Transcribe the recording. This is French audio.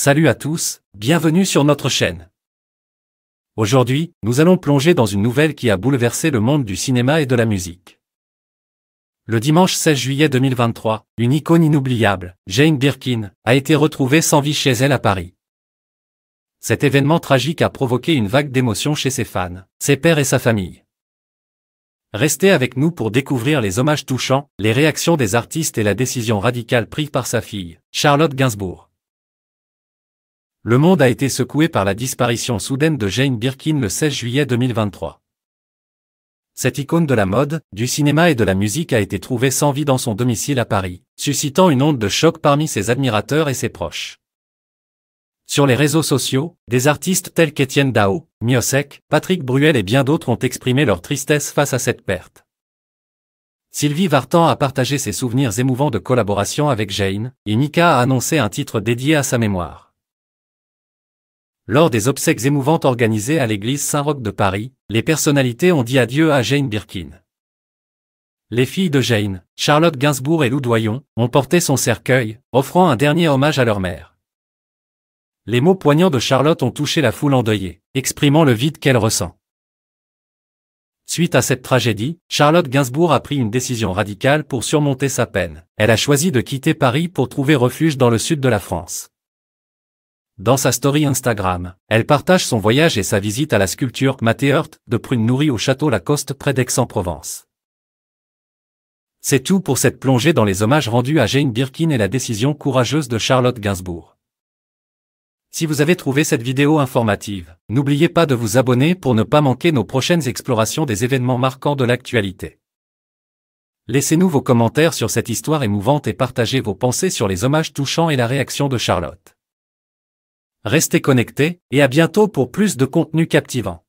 Salut à tous, bienvenue sur notre chaîne. Aujourd'hui, nous allons plonger dans une nouvelle qui a bouleversé le monde du cinéma et de la musique. Le dimanche 16 juillet 2023, une icône inoubliable, Jane Birkin, a été retrouvée sans vie chez elle à Paris. Cet événement tragique a provoqué une vague d'émotions chez ses fans, ses pères et sa famille. Restez avec nous pour découvrir les hommages touchants, les réactions des artistes et la décision radicale prise par sa fille, Charlotte Gainsbourg. Le monde a été secoué par la disparition soudaine de Jane Birkin le 16 juillet 2023. Cette icône de la mode, du cinéma et de la musique a été trouvée sans vie dans son domicile à Paris, suscitant une onde de choc parmi ses admirateurs et ses proches. Sur les réseaux sociaux, des artistes tels qu'Étienne Dao, Miosek, Patrick Bruel et bien d'autres ont exprimé leur tristesse face à cette perte. Sylvie Vartan a partagé ses souvenirs émouvants de collaboration avec Jane, et Nika a annoncé un titre dédié à sa mémoire. Lors des obsèques émouvantes organisées à l'église Saint-Roch de Paris, les personnalités ont dit adieu à Jane Birkin. Les filles de Jane, Charlotte Gainsbourg et Lou Doyon, ont porté son cercueil, offrant un dernier hommage à leur mère. Les mots poignants de Charlotte ont touché la foule endeuillée, exprimant le vide qu'elle ressent. Suite à cette tragédie, Charlotte Gainsbourg a pris une décision radicale pour surmonter sa peine. Elle a choisi de quitter Paris pour trouver refuge dans le sud de la France. Dans sa story Instagram, elle partage son voyage et sa visite à la sculpture Heurt de Prune nourrie au château Lacoste près d'Aix-en-Provence. C'est tout pour cette plongée dans les hommages rendus à Jane Birkin et la décision courageuse de Charlotte Gainsbourg. Si vous avez trouvé cette vidéo informative, n'oubliez pas de vous abonner pour ne pas manquer nos prochaines explorations des événements marquants de l'actualité. Laissez-nous vos commentaires sur cette histoire émouvante et partagez vos pensées sur les hommages touchants et la réaction de Charlotte. Restez connectés et à bientôt pour plus de contenu captivant.